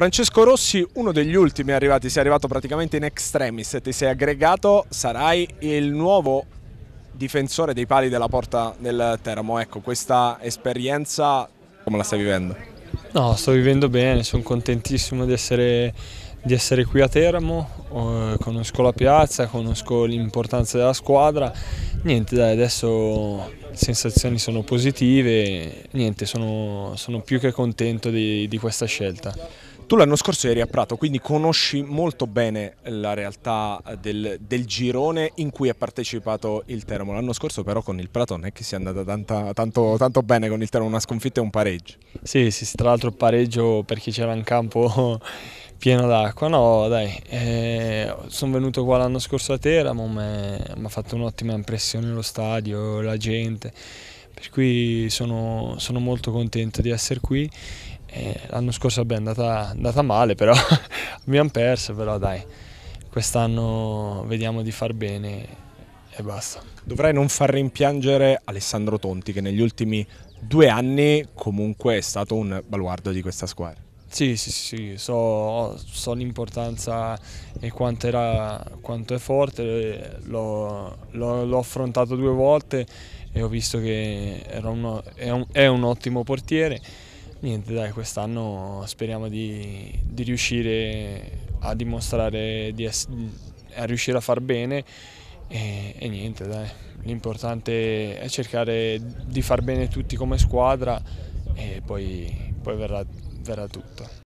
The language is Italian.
Francesco Rossi, uno degli ultimi arrivati, sei arrivato praticamente in extremis, ti sei aggregato, sarai il nuovo difensore dei pali della porta del Teramo. Ecco, questa esperienza come la stai vivendo? No, sto vivendo bene, sono contentissimo di essere, di essere qui a Teramo, eh, conosco la piazza, conosco l'importanza della squadra, niente dai, adesso le sensazioni sono positive, niente, sono, sono più che contento di, di questa scelta. Tu l'anno scorso eri a Prato, quindi conosci molto bene la realtà del, del girone in cui ha partecipato il Teramo. L'anno scorso però con il Prato non è che sia andata tanta, tanto, tanto, bene con il Teramo, una sconfitta e un pareggio. Sì, sì tra l'altro il pareggio perché c'era un campo pieno d'acqua. No, dai, eh, sono venuto qua l'anno scorso a Teramo, mi ha fatto un'ottima impressione lo stadio, la gente per cui sono, sono molto contento di essere qui. Eh, l'anno scorso è andata, andata male, però abbiamo perso, però dai, quest'anno vediamo di far bene e basta. Dovrai non far rimpiangere Alessandro Tonti che negli ultimi due anni comunque è stato un baluardo di questa squadra. Sì, sì, sì, so, so l'importanza e quanto, era, quanto è forte, eh, l'ho, affrontato due volte e ho visto che uno, è, un, è, un, ottimo portiere. Niente, dai, quest'anno speriamo di, di, riuscire a dimostrare, di es, a riuscire a far bene e, e niente, dai, l'importante è cercare di far bene tutti come squadra e poi, poi verrà, verrà tutto.